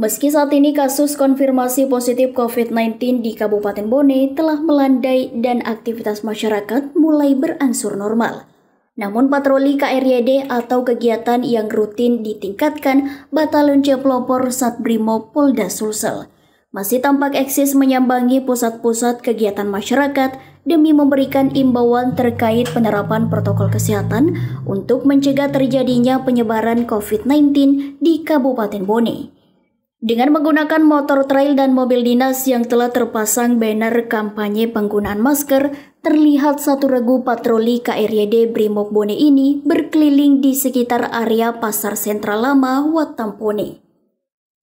Meski saat ini kasus konfirmasi positif COVID-19 di Kabupaten Bone telah melandai dan aktivitas masyarakat mulai berangsur normal. Namun patroli KRYD atau kegiatan yang rutin ditingkatkan Batalion Ceplopor Satbrimob Polda Sulsel masih tampak eksis menyambangi pusat-pusat kegiatan masyarakat demi memberikan imbauan terkait penerapan protokol kesehatan untuk mencegah terjadinya penyebaran COVID-19 di Kabupaten Bone. Dengan menggunakan motor trail dan mobil dinas yang telah terpasang banner kampanye penggunaan masker, terlihat satu regu patroli KRYD Brimob Bone ini berkeliling di sekitar area Pasar Sentral Lama Watampone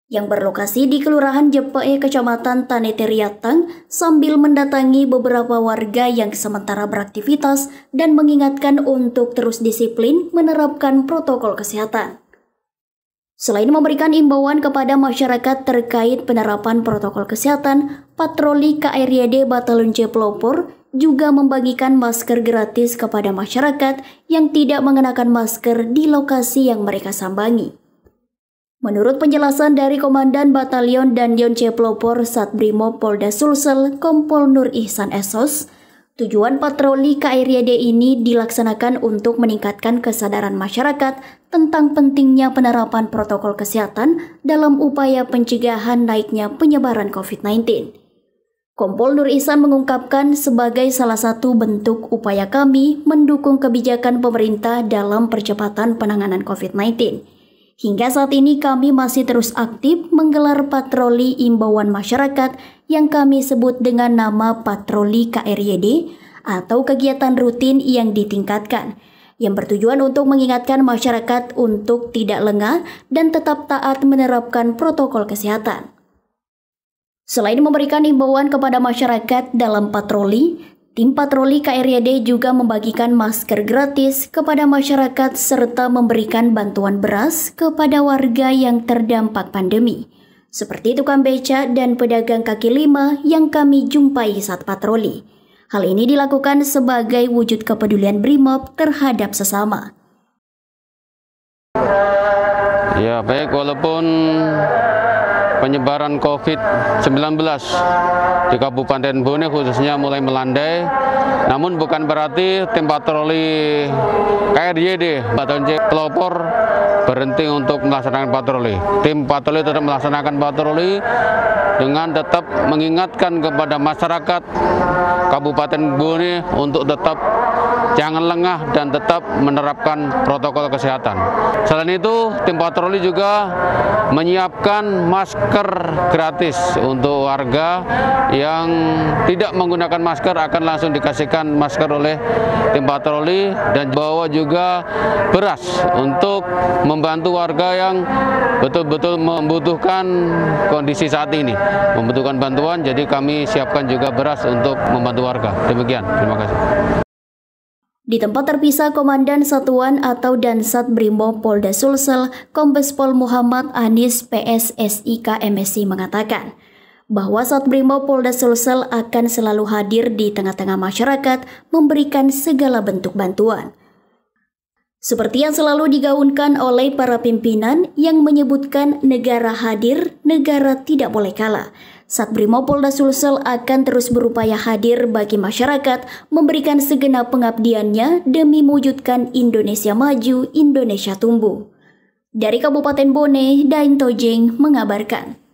yang berlokasi di Kelurahan Jepae, Kecamatan Taneteriatang, sambil mendatangi beberapa warga yang sementara beraktivitas dan mengingatkan untuk terus disiplin menerapkan protokol kesehatan. Selain memberikan imbauan kepada masyarakat terkait penerapan protokol kesehatan, patroli KRYD Batalion C Pelopor juga membagikan masker gratis kepada masyarakat yang tidak mengenakan masker di lokasi yang mereka sambangi. Menurut penjelasan dari Komandan Batalion Dandion C Pelopor Satbrimo Polda Sulsel Kompol Nur Ihsan Esos, Tujuan patroli KRYD ini dilaksanakan untuk meningkatkan kesadaran masyarakat tentang pentingnya penerapan protokol kesehatan dalam upaya pencegahan naiknya penyebaran COVID-19. Kompol Nur Ihsan mengungkapkan sebagai salah satu bentuk upaya kami mendukung kebijakan pemerintah dalam percepatan penanganan COVID-19. Hingga saat ini kami masih terus aktif menggelar patroli imbauan masyarakat yang kami sebut dengan nama patroli KRYD atau kegiatan rutin yang ditingkatkan yang bertujuan untuk mengingatkan masyarakat untuk tidak lengah dan tetap taat menerapkan protokol kesehatan. Selain memberikan imbauan kepada masyarakat dalam patroli, tim patroli KRYD juga membagikan masker gratis kepada masyarakat serta memberikan bantuan beras kepada warga yang terdampak pandemi seperti tukang beca dan pedagang kaki lima yang kami jumpai saat patroli. Hal ini dilakukan sebagai wujud kepedulian BRIMOB terhadap sesama. Ya baik, walaupun penyebaran COVID-19 di Kabupaten Bone khususnya mulai melandai. Namun bukan berarti tim patroli KRYD, Batonje pelopor berhenti untuk melaksanakan patroli. Tim patroli tetap melaksanakan patroli dengan tetap mengingatkan kepada masyarakat Kabupaten Bone untuk tetap jangan lengah dan tetap menerapkan protokol kesehatan. Selain itu, tim patroli juga menyiapkan masker gratis untuk warga yang tidak menggunakan masker akan langsung dikasihkan masker oleh tim patroli dan bawa juga beras untuk membantu warga yang betul-betul membutuhkan kondisi saat ini membutuhkan bantuan jadi kami siapkan juga beras untuk membantu warga demikian terima kasih di tempat terpisah, Komandan Satuan atau Dansat Brimo Polda Sulsel, Kombes Pol Muhammad Anis PSSIK MSI mengatakan bahwa saat Brimob Polda Sulsel akan selalu hadir di tengah-tengah masyarakat memberikan segala bentuk bantuan. Seperti yang selalu digaungkan oleh para pimpinan yang menyebutkan negara hadir, negara tidak boleh kalah. Saat Brimopolda Sulsel akan terus berupaya hadir bagi masyarakat, memberikan segenap pengabdiannya demi mewujudkan Indonesia maju, Indonesia tumbuh. Dari Kabupaten Bone, Dain Tojeng mengabarkan.